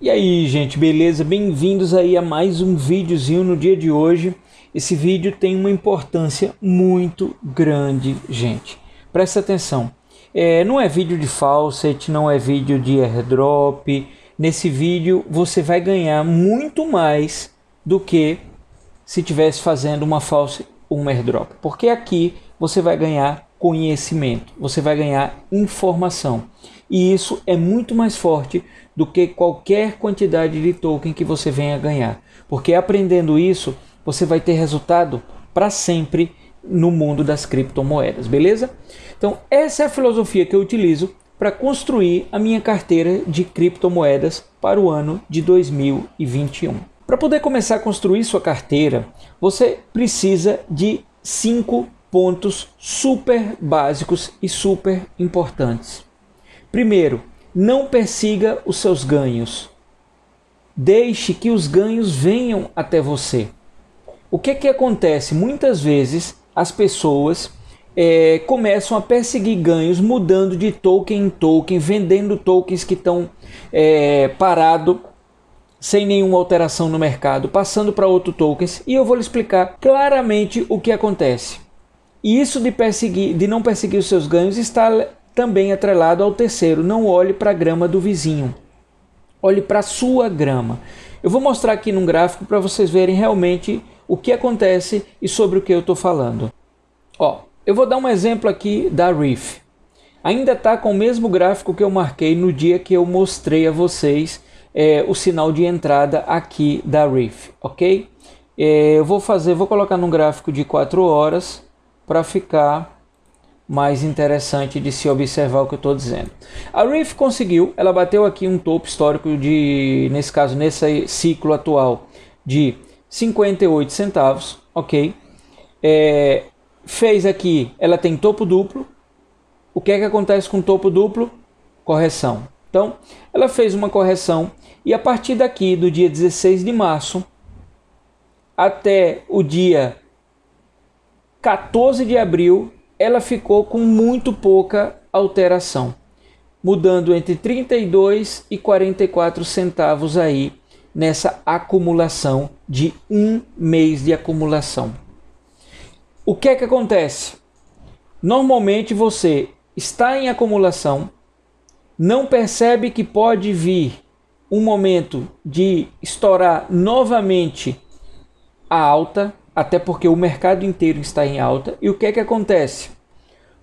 E aí, gente, beleza? Bem-vindos aí a mais um videozinho no dia de hoje. Esse vídeo tem uma importância muito grande, gente. Presta atenção. É, não é vídeo de falset, não é vídeo de airdrop. Nesse vídeo você vai ganhar muito mais do que se tivesse fazendo uma falset ou um airdrop. Porque aqui você vai ganhar conhecimento, você vai ganhar informação. E isso é muito mais forte do que qualquer quantidade de token que você venha ganhar. Porque aprendendo isso, você vai ter resultado para sempre no mundo das criptomoedas, beleza? Então, essa é a filosofia que eu utilizo para construir a minha carteira de criptomoedas para o ano de 2021. Para poder começar a construir sua carteira, você precisa de cinco pontos super básicos e super importantes. Primeiro, não persiga os seus ganhos. Deixe que os ganhos venham até você. O que, é que acontece? Muitas vezes as pessoas é, começam a perseguir ganhos, mudando de token em token, vendendo tokens que estão é, parado sem nenhuma alteração no mercado, passando para outro tokens, e eu vou lhe explicar claramente o que acontece. E isso de perseguir, de não perseguir os seus ganhos está também atrelado ao terceiro: não olhe para a grama do vizinho, olhe para a sua grama. Eu vou mostrar aqui num gráfico para vocês verem realmente o que acontece e sobre o que eu estou falando. Ó, eu vou dar um exemplo aqui da Reef. Ainda está com o mesmo gráfico que eu marquei no dia que eu mostrei a vocês é, o sinal de entrada aqui da Reef, ok? É, eu vou fazer, vou colocar num gráfico de 4 horas para ficar mais interessante de se observar o que eu estou dizendo. A Reef conseguiu, ela bateu aqui um topo histórico de, nesse caso, nesse ciclo atual de 58 centavos, ok? É, fez aqui, ela tem topo duplo. O que é que acontece com topo duplo? Correção. Então, ela fez uma correção e a partir daqui, do dia 16 de março até o dia 14 de abril, ela ficou com muito pouca alteração, mudando entre 32 e 44 centavos aí nessa acumulação de um mês de acumulação. O que é que acontece? Normalmente você está em acumulação, não percebe que pode vir um momento de estourar novamente a alta, até porque o mercado inteiro está em alta. E o que é que acontece?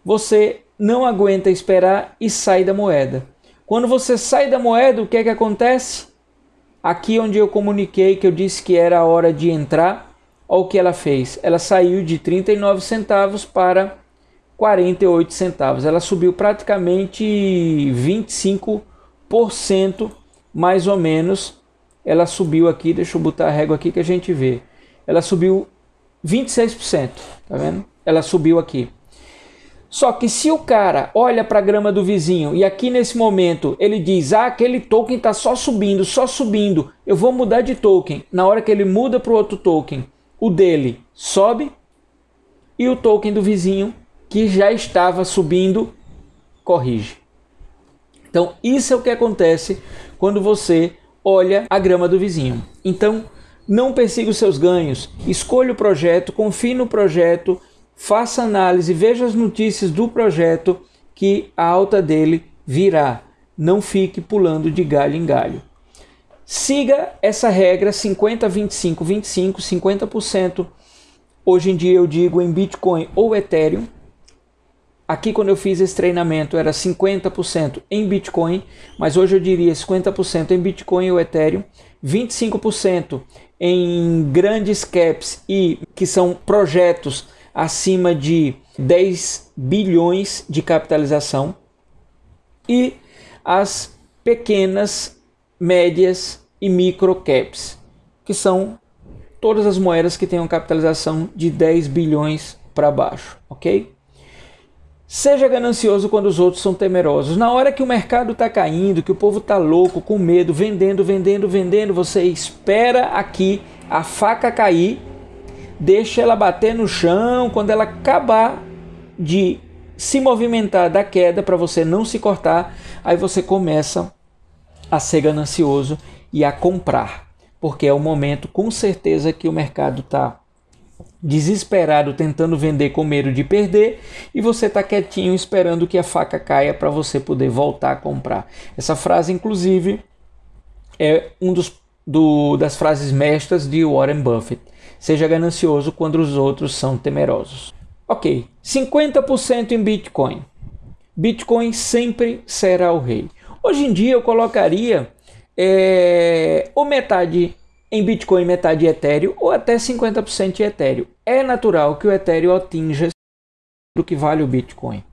Você não aguenta esperar e sai da moeda. Quando você sai da moeda, o que é que acontece? Aqui onde eu comuniquei que eu disse que era a hora de entrar, olha o que ela fez. Ela saiu de 39 centavos para 48 centavos. Ela subiu praticamente 25% mais ou menos. Ela subiu aqui, deixa eu botar a régua aqui que a gente vê. Ela subiu 26%, tá vendo? Ela subiu aqui. Só que se o cara olha para a grama do vizinho e aqui nesse momento ele diz: "Ah, aquele token tá só subindo, só subindo, eu vou mudar de token". Na hora que ele muda para o outro token, o dele sobe e o token do vizinho que já estava subindo corrige. Então, isso é o que acontece quando você olha a grama do vizinho. Então, não persiga os seus ganhos. Escolha o projeto, confie no projeto, faça análise, veja as notícias do projeto que a alta dele virá. Não fique pulando de galho em galho. Siga essa regra 50 25 25, 50%. Hoje em dia eu digo em Bitcoin ou Ethereum, Aqui quando eu fiz esse treinamento era 50% em Bitcoin, mas hoje eu diria 50% em Bitcoin ou Ethereum, 25% em grandes caps e que são projetos acima de 10 bilhões de capitalização e as pequenas, médias e micro caps, que são todas as moedas que tenham capitalização de 10 bilhões para baixo, OK? Seja ganancioso quando os outros são temerosos. Na hora que o mercado está caindo, que o povo está louco, com medo, vendendo, vendendo, vendendo, você espera aqui a faca cair, deixa ela bater no chão. Quando ela acabar de se movimentar da queda para você não se cortar, aí você começa a ser ganancioso e a comprar, porque é o momento com certeza que o mercado está desesperado tentando vender com medo de perder e você está quietinho esperando que a faca caia para você poder voltar a comprar. Essa frase, inclusive, é um dos do, das frases mestras de Warren Buffett. Seja ganancioso quando os outros são temerosos. Ok, 50% em Bitcoin. Bitcoin sempre será o rei. Hoje em dia eu colocaria é, ou metade em Bitcoin metade de Ethereum ou até 50% de Ethereum. É natural que o Ethereum atinja do que vale o Bitcoin.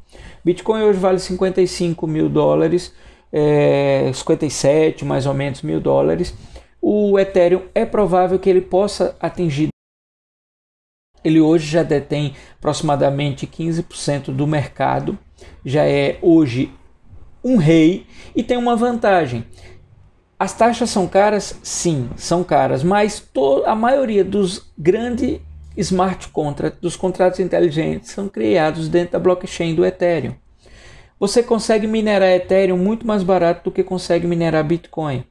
Bitcoin hoje vale 55 mil dólares, é, 57 mais ou menos mil dólares. O Ethereum é provável que ele possa atingir. Ele hoje já detém aproximadamente 15% do mercado, já é hoje um rei e tem uma vantagem. As taxas são caras? Sim, são caras, mas a maioria dos grandes smart contracts, dos contratos inteligentes, são criados dentro da blockchain do Ethereum. Você consegue minerar Ethereum muito mais barato do que consegue minerar Bitcoin.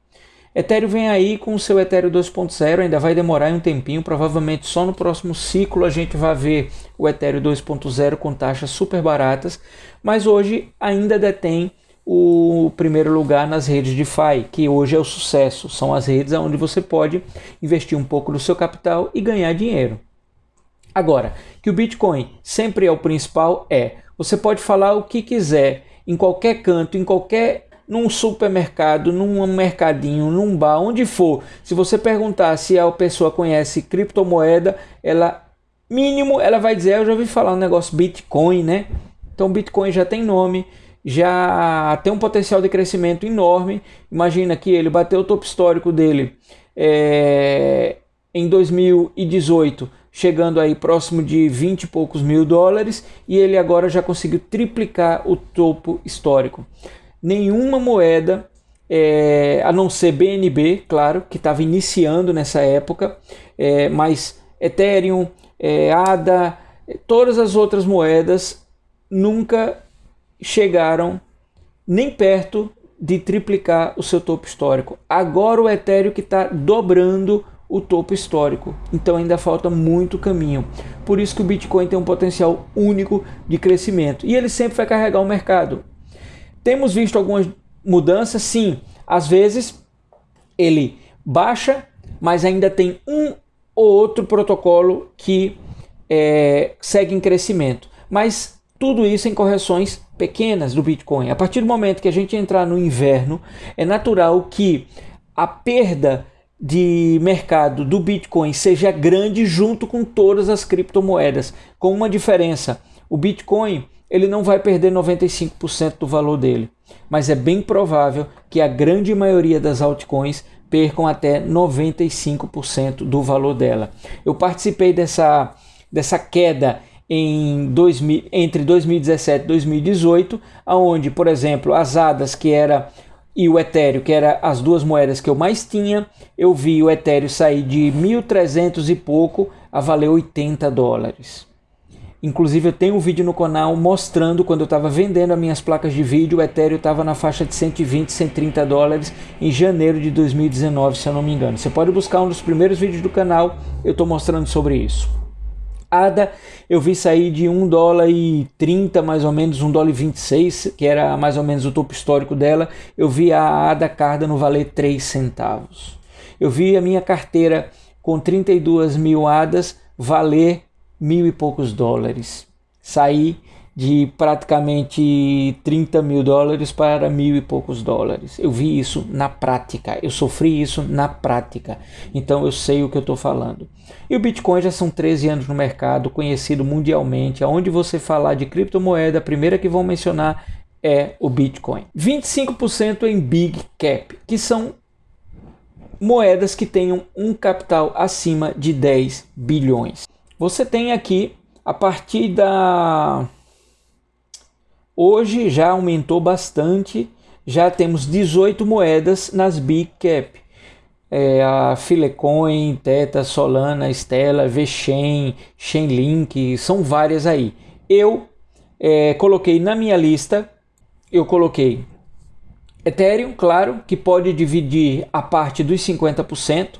Ethereum vem aí com o seu Ethereum 2.0, ainda vai demorar um tempinho, provavelmente só no próximo ciclo a gente vai ver o Ethereum 2.0 com taxas super baratas, mas hoje ainda detém o primeiro lugar nas redes de FI, que hoje é o sucesso. São as redes onde você pode investir um pouco do seu capital e ganhar dinheiro. Agora, que o Bitcoin sempre é o principal é, você pode falar o que quiser em qualquer canto, em qualquer num supermercado, num mercadinho, num bar, onde for. Se você perguntar se a pessoa conhece criptomoeda, ela mínimo ela vai dizer, ah, eu já ouvi falar um negócio Bitcoin, né? Então Bitcoin já tem nome, já tem um potencial de crescimento enorme. Imagina que ele bateu o topo histórico dele é, em 2018, chegando aí próximo de 20 e poucos mil dólares, e ele agora já conseguiu triplicar o topo histórico. Nenhuma moeda, é, a não ser BNB, claro, que estava iniciando nessa época, é, eh, mas Ethereum, ADA, todas as outras moedas nunca chegaram nem perto de triplicar o seu topo histórico. Agora o Ethereum que está dobrando o topo histórico. Então ainda falta muito caminho. Por isso que o Bitcoin tem um potencial único de crescimento e ele sempre vai carregar o mercado. Temos visto algumas mudanças, sim. Às vezes ele baixa, mas ainda tem um ou outro protocolo que é, segue em crescimento. Mas tudo isso em correções pequenas do Bitcoin. A partir do momento que a gente entrar no inverno, é natural que a perda de mercado do Bitcoin seja grande junto com todas as criptomoedas, com uma diferença. O Bitcoin ele não vai perder 95% do valor dele, mas é bem provável que a grande maioria das altcoins percam até 95% do valor dela. Eu participei dessa, dessa queda em 2000, entre 2017 e 2018, aonde, por exemplo, as hadas que era e o etéreo que era as duas moedas que eu mais tinha, eu vi o etéreo sair de 1.300 e pouco a valer 80 dólares. Inclusive eu tenho um vídeo no canal mostrando quando eu estava vendendo as minhas placas de vídeo, o etéreo estava na faixa de 120, 130 dólares em janeiro de 2019, se eu não me engano. Você pode buscar um dos primeiros vídeos do canal, eu estou mostrando sobre isso. Ada eu vi sair de 1 dólar e 30, mais ou menos, 1 dólar e 26, que era mais ou menos o topo histórico dela. Eu vi a Ada Cardano valer 3 centavos. Eu vi a minha carteira com 32 mil ADAs valer mil e poucos dólares. Saí de praticamente 30 mil dólares para mil e poucos dólares. Eu vi isso na prática, eu sofri isso na prática, então eu sei o que eu estou falando. E o Bitcoin já são 13 anos no mercado, conhecido mundialmente, aonde você falar de criptomoeda, a primeira que vão mencionar é o Bitcoin. 25% em Big Cap, que são moedas que tenham um capital acima de 10 bilhões. Você tem aqui, a partir da Hoje já aumentou bastante, já temos 18 moedas nas Big Cap. É, a Filecoin, Teta, Solana, Stella, VeChain, Chainlink, são várias aí. Eu é, coloquei na minha lista, eu coloquei Ethereum, claro, que pode dividir a parte dos 50%,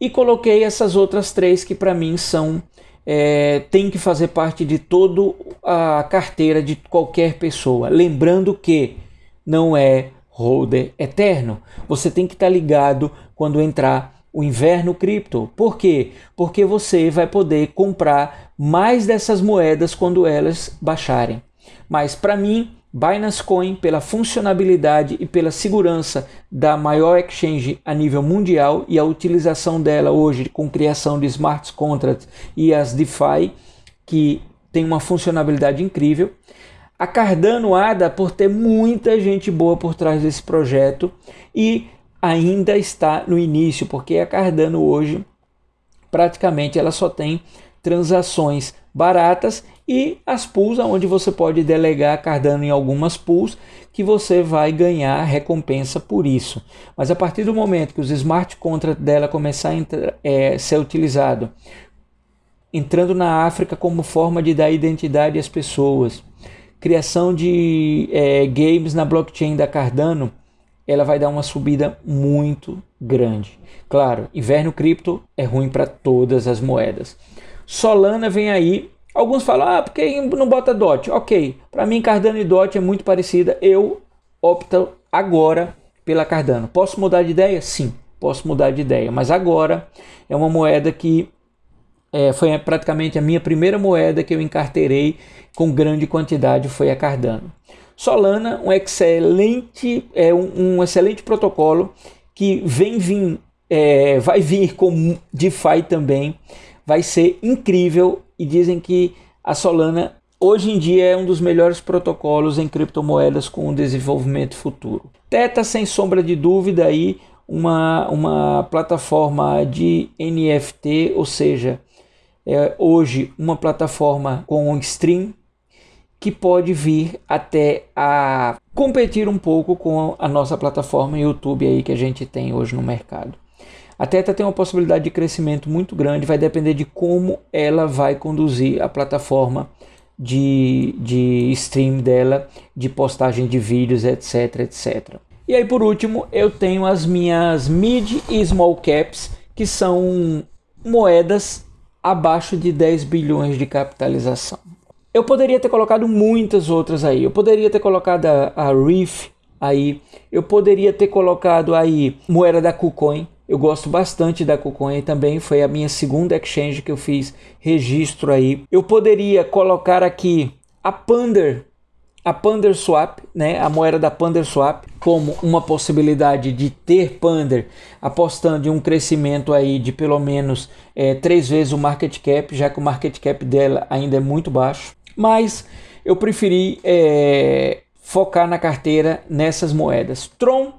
e coloquei essas outras três que para mim são é, tem que fazer parte de toda a carteira de qualquer pessoa. Lembrando que não é holder eterno. Você tem que estar tá ligado quando entrar o inverno cripto. Por quê? Porque você vai poder comprar mais dessas moedas quando elas baixarem. Mas para mim, Binance Coin, pela funcionalidade e pela segurança da maior exchange a nível mundial e a utilização dela hoje com criação de smart contracts e as DeFi, que tem uma funcionalidade incrível. A Cardano ADA por ter muita gente boa por trás desse projeto e ainda está no início, porque a Cardano hoje praticamente ela só tem transações baratas e as pools onde você pode delegar Cardano em algumas pools que você vai ganhar recompensa por isso. Mas a partir do momento que os smart contracts dela começar a entrar, é, ser utilizado, entrando na África como forma de dar identidade às pessoas, criação de é, games na blockchain da Cardano, ela vai dar uma subida muito grande. Claro, inverno cripto é ruim para todas as moedas. Solana vem aí Alguns falam, ah, porque não bota DOT? Ok, para mim Cardano e DOT é muito parecida. Eu opto agora pela Cardano. Posso mudar de ideia? Sim, posso mudar de ideia. Mas agora é uma moeda que é, foi praticamente a minha primeira moeda que eu encarteirei com grande quantidade foi a Cardano. Solana, um excelente, é um, um excelente protocolo que vem vir, é, vai vir com DeFi também vai ser incrível e dizem que a Solana hoje em dia é um dos melhores protocolos em criptomoedas com desenvolvimento futuro. Teta, sem sombra de dúvida, aí uma, uma plataforma de NFT, ou seja, é hoje uma plataforma com stream que pode vir até a competir um pouco com a nossa plataforma YouTube aí que a gente tem hoje no mercado. A Teta tem uma possibilidade de crescimento muito grande, vai depender de como ela vai conduzir a plataforma de, de stream dela, de postagem de vídeos, etc, etc. E aí, por último, eu tenho as minhas mid e small caps, que são moedas abaixo de 10 bilhões de capitalização. Eu poderia ter colocado muitas outras aí. Eu poderia ter colocado a, a Reef aí. Eu poderia ter colocado aí moeda da KuCoin, eu gosto bastante da Kucoin também, foi a minha segunda exchange que eu fiz registro aí. Eu poderia colocar aqui a Pander, a Pander Swap, né, a moeda da Pander Swap, como uma possibilidade de ter Pander apostando em um crescimento aí de pelo menos é, três vezes o market cap, já que o market cap dela ainda é muito baixo. Mas eu preferi é, focar na carteira nessas moedas. Tron,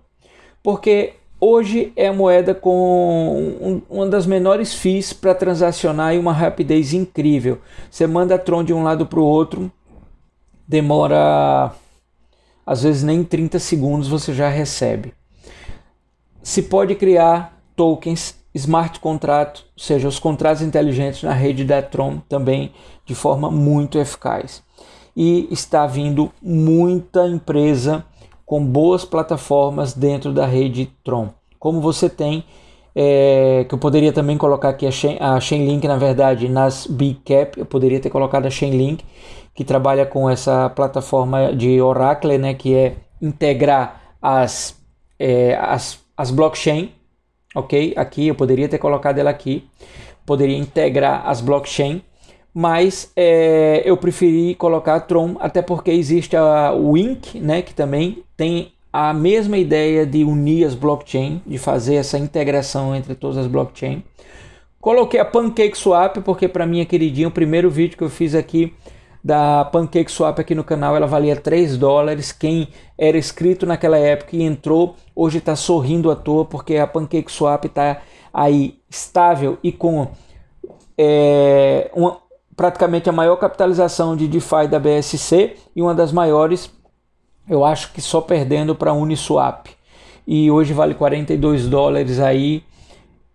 porque Hoje é a moeda com uma das menores fees para transacionar e uma rapidez incrível. Você manda Tron de um lado para o outro, demora às vezes nem 30 segundos você já recebe. Se pode criar tokens, smart contrato, ou seja, os contratos inteligentes na rede da Tron também de forma muito eficaz. E está vindo muita empresa com boas plataformas dentro da rede Tron. Como você tem, é, que eu poderia também colocar aqui a, Chain, a Chainlink, na verdade, nas Big Cap, eu poderia ter colocado a Chainlink, que trabalha com essa plataforma de Oracle, né, que é integrar as, é, as, as blockchain, ok? Aqui eu poderia ter colocado ela aqui, poderia integrar as blockchain mas é, eu preferi colocar Tron, até porque existe a Wink, né, que também tem a mesma ideia de unir as blockchain, de fazer essa integração entre todas as blockchain. Coloquei a PancakeSwap, porque para mim é queridinha, o primeiro vídeo que eu fiz aqui da PancakeSwap aqui no canal, ela valia 3 dólares. Quem era inscrito naquela época e entrou, hoje está sorrindo à toa, porque a PancakeSwap está aí estável e com é, uma, praticamente a maior capitalização de DeFi da BSC e uma das maiores, eu acho que só perdendo para a Uniswap. E hoje vale 42 dólares aí,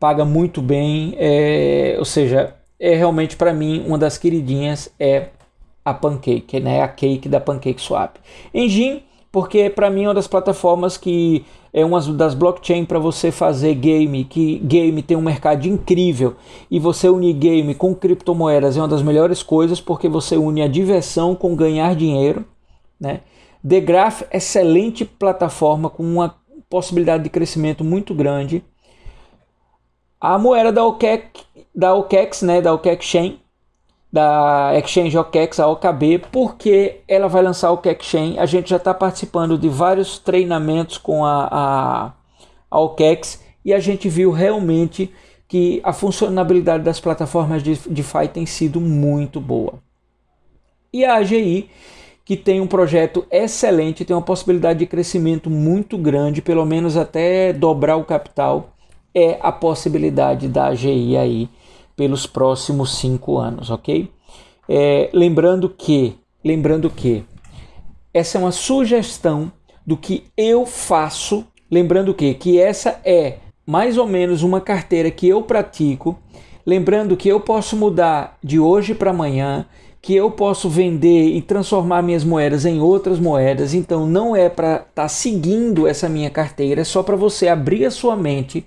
paga muito bem, é, ou seja, é realmente para mim uma das queridinhas é a Pancake, né? A cake da Pancake Swap. Engine, porque para mim é uma das plataformas que é uma das blockchain para você fazer game, que game tem um mercado incrível e você unir game com criptomoedas é uma das melhores coisas porque você une a diversão com ganhar dinheiro, né? The Graph, excelente plataforma com uma possibilidade de crescimento muito grande. A moeda da OKEX, da OKEX, né, da OKEX Chain, da Exchange OKEX, a OKB, porque ela vai lançar o OKExchange. A gente já está participando de vários treinamentos com a, a, a OKEX e a gente viu realmente que a funcionalidade das plataformas de DeFi tem sido muito boa. E a AGI, que tem um projeto excelente, tem uma possibilidade de crescimento muito grande, pelo menos até dobrar o capital, é a possibilidade da AGI aí pelos próximos cinco anos, ok? É, lembrando que, lembrando que essa é uma sugestão do que eu faço, lembrando que que essa é mais ou menos uma carteira que eu pratico, lembrando que eu posso mudar de hoje para amanhã, que eu posso vender e transformar minhas moedas em outras moedas, então não é para estar tá seguindo essa minha carteira, é só para você abrir a sua mente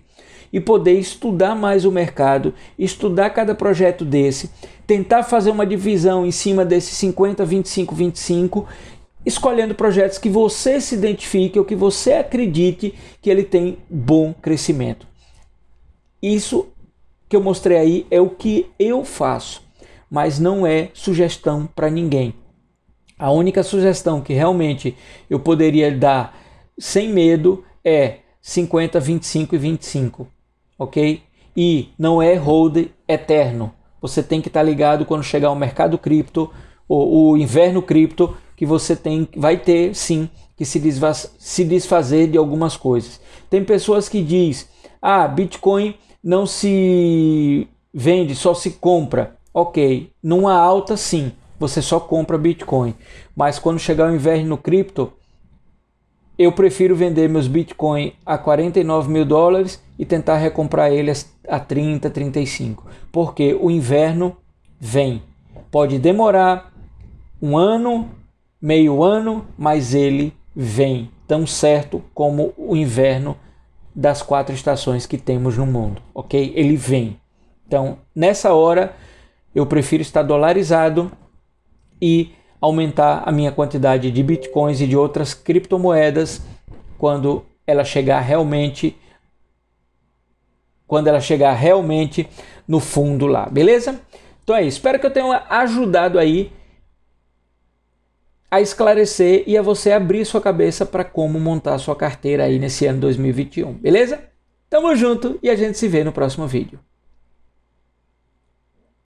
e poder estudar mais o mercado, estudar cada projeto desse, tentar fazer uma divisão em cima desse 50, 25, 25, escolhendo projetos que você se identifique ou que você acredite que ele tem bom crescimento. Isso que eu mostrei aí é o que eu faço, mas não é sugestão para ninguém. A única sugestão que realmente eu poderia dar sem medo é 50, 25 e 25 ok? E não é hold eterno. Você tem que estar tá ligado quando chegar o mercado cripto, o, o inverno cripto, que você tem, vai ter sim que se, desfaz, se desfazer de algumas coisas. Tem pessoas que diz, ah, Bitcoin não se vende, só se compra. Ok, numa alta sim, você só compra Bitcoin. Mas quando chegar o inverno cripto, eu prefiro vender meus Bitcoin a 49 mil dólares e tentar recomprar ele a 30, 35, porque o inverno vem. Pode demorar um ano, meio ano, mas ele vem, tão certo como o inverno das quatro estações que temos no mundo, ok? Ele vem. Então, nessa hora, eu prefiro estar dolarizado e aumentar a minha quantidade de bitcoins e de outras criptomoedas quando ela chegar realmente quando ela chegar realmente no fundo lá, beleza? Então é isso. Espero que eu tenha ajudado aí a esclarecer e a você abrir sua cabeça para como montar sua carteira aí nesse ano 2021, beleza? Tamo junto e a gente se vê no próximo vídeo.